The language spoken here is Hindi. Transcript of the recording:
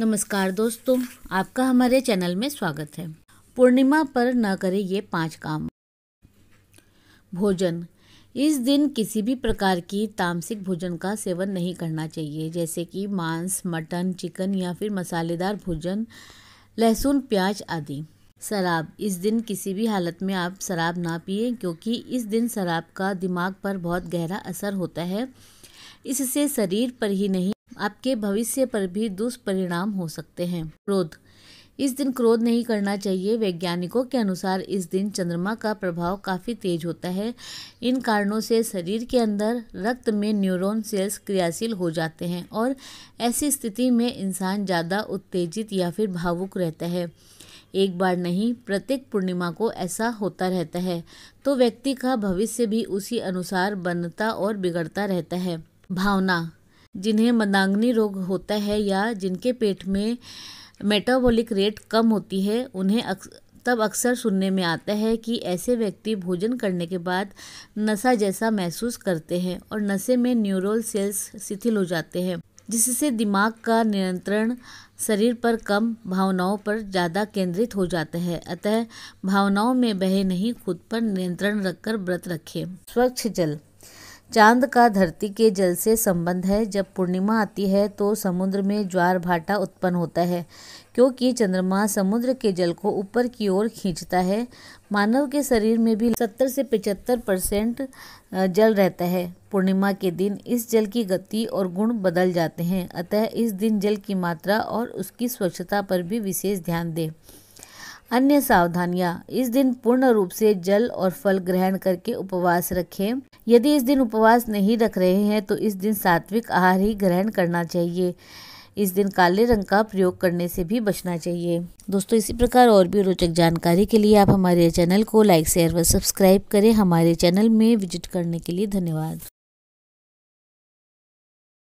नमस्कार दोस्तों आपका हमारे चैनल में स्वागत है पूर्णिमा पर न करें ये पांच काम भोजन इस दिन किसी भी प्रकार की तामसिक भोजन का सेवन नहीं करना चाहिए जैसे कि मांस मटन चिकन या फिर मसालेदार भोजन लहसुन प्याज आदि शराब इस दिन किसी भी हालत में आप शराब ना पिए क्योंकि इस दिन शराब का दिमाग पर बहुत गहरा असर होता है इससे शरीर पर ही नहीं आपके भविष्य पर भी दुष्परिणाम हो सकते हैं क्रोध इस दिन क्रोध नहीं करना चाहिए वैज्ञानिकों के अनुसार इस दिन चंद्रमा का प्रभाव काफ़ी तेज होता है इन कारणों से शरीर के अंदर रक्त में न्यूरॉन सेल्स क्रियाशील हो जाते हैं और ऐसी स्थिति में इंसान ज़्यादा उत्तेजित या फिर भावुक रहता है एक बार नहीं प्रत्येक पूर्णिमा को ऐसा होता रहता है तो व्यक्ति का भविष्य भी उसी अनुसार बनता और बिगड़ता रहता है भावना जिन्हें मदांगनी रोग होता है या जिनके पेट में मेटाबॉलिक रेट कम होती है उन्हें अक्स, तब अक्सर सुनने में आता है कि ऐसे व्यक्ति भोजन करने के बाद नशा जैसा महसूस करते हैं और नशे में न्यूरल सेल्स शिथिल हो जाते हैं जिससे दिमाग का नियंत्रण शरीर पर कम भावनाओं पर ज़्यादा केंद्रित हो जाता है अतः भावनाओं में बहे नहीं खुद पर नियंत्रण रखकर व्रत रखें स्वच्छ जल चांद का धरती के जल से संबंध है जब पूर्णिमा आती है तो समुद्र में ज्वार भाटा उत्पन्न होता है क्योंकि चंद्रमा समुद्र के जल को ऊपर की ओर खींचता है मानव के शरीर में भी 70 से 75 परसेंट जल रहता है पूर्णिमा के दिन इस जल की गति और गुण बदल जाते हैं अतः इस दिन जल की मात्रा और उसकी स्वच्छता पर भी विशेष ध्यान दें अन्य सावधानियां इस दिन पूर्ण रूप से जल और फल ग्रहण करके उपवास रखें यदि इस दिन उपवास नहीं रख रहे हैं तो इस दिन सात्विक आहार ही ग्रहण करना चाहिए इस दिन काले रंग का प्रयोग करने से भी बचना चाहिए दोस्तों इसी प्रकार और भी रोचक जानकारी के लिए आप हमारे चैनल को लाइक शेयर व सब्सक्राइब करें हमारे चैनल में विजिट करने के लिए धन्यवाद